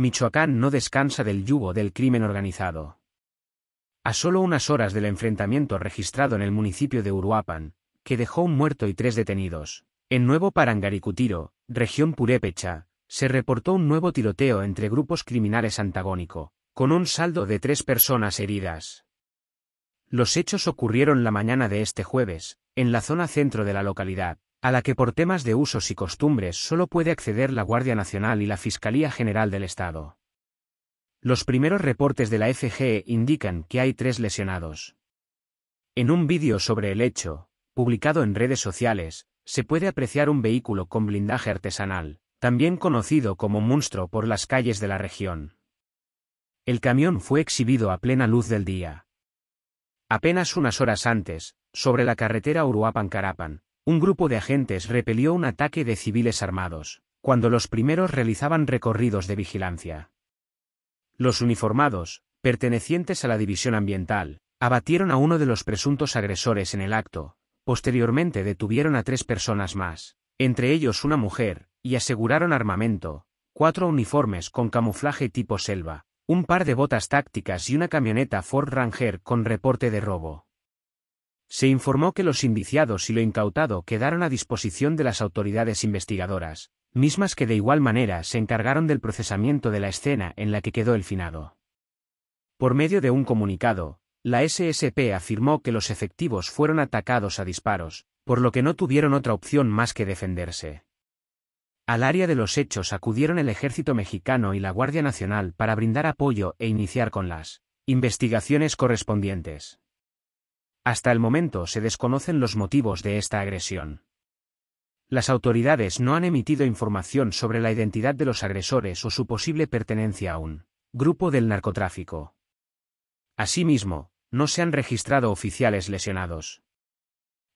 Michoacán no descansa del yugo del crimen organizado. A solo unas horas del enfrentamiento registrado en el municipio de Uruapan, que dejó un muerto y tres detenidos, en Nuevo Parangaricutiro, región Purépecha, se reportó un nuevo tiroteo entre grupos criminales antagónico, con un saldo de tres personas heridas. Los hechos ocurrieron la mañana de este jueves, en la zona centro de la localidad, a la que por temas de usos y costumbres solo puede acceder la Guardia Nacional y la Fiscalía General del Estado. Los primeros reportes de la FGE indican que hay tres lesionados. En un vídeo sobre el hecho, publicado en redes sociales, se puede apreciar un vehículo con blindaje artesanal, también conocido como monstruo por las calles de la región. El camión fue exhibido a plena luz del día. Apenas unas horas antes, sobre la carretera Uruapan-Carapan, un grupo de agentes repelió un ataque de civiles armados, cuando los primeros realizaban recorridos de vigilancia. Los uniformados, pertenecientes a la División Ambiental, abatieron a uno de los presuntos agresores en el acto, posteriormente detuvieron a tres personas más, entre ellos una mujer, y aseguraron armamento, cuatro uniformes con camuflaje tipo selva, un par de botas tácticas y una camioneta Ford Ranger con reporte de robo. Se informó que los indiciados y lo incautado quedaron a disposición de las autoridades investigadoras, mismas que de igual manera se encargaron del procesamiento de la escena en la que quedó el finado. Por medio de un comunicado, la SSP afirmó que los efectivos fueron atacados a disparos, por lo que no tuvieron otra opción más que defenderse. Al área de los hechos acudieron el ejército mexicano y la Guardia Nacional para brindar apoyo e iniciar con las investigaciones correspondientes. Hasta el momento se desconocen los motivos de esta agresión. Las autoridades no han emitido información sobre la identidad de los agresores o su posible pertenencia a un grupo del narcotráfico. Asimismo, no se han registrado oficiales lesionados.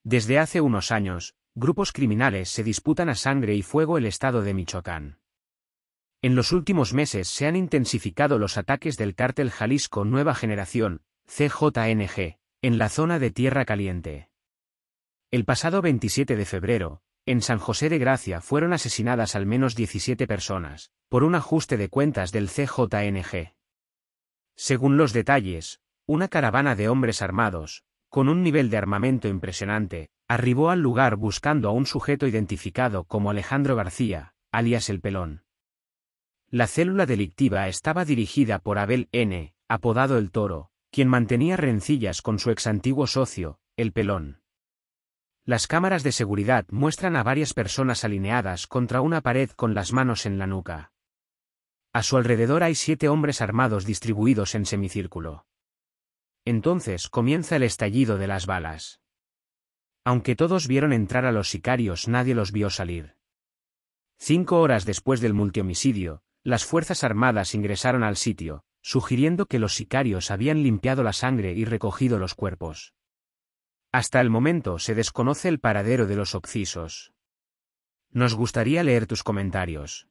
Desde hace unos años, grupos criminales se disputan a sangre y fuego el estado de Michoacán. En los últimos meses se han intensificado los ataques del cártel Jalisco Nueva Generación, CJNG, en la zona de Tierra Caliente. El pasado 27 de febrero, en San José de Gracia fueron asesinadas al menos 17 personas, por un ajuste de cuentas del CJNG. Según los detalles, una caravana de hombres armados, con un nivel de armamento impresionante, arribó al lugar buscando a un sujeto identificado como Alejandro García, alias El Pelón. La célula delictiva estaba dirigida por Abel N., apodado El Toro, quien mantenía rencillas con su exantiguo socio, el pelón. Las cámaras de seguridad muestran a varias personas alineadas contra una pared con las manos en la nuca. A su alrededor hay siete hombres armados distribuidos en semicírculo. Entonces comienza el estallido de las balas. Aunque todos vieron entrar a los sicarios, nadie los vio salir. Cinco horas después del multihomicidio, las Fuerzas Armadas ingresaron al sitio, sugiriendo que los sicarios habían limpiado la sangre y recogido los cuerpos. Hasta el momento se desconoce el paradero de los occisos. Nos gustaría leer tus comentarios.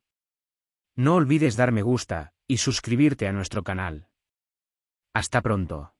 No olvides dar me gusta y suscribirte a nuestro canal. Hasta pronto.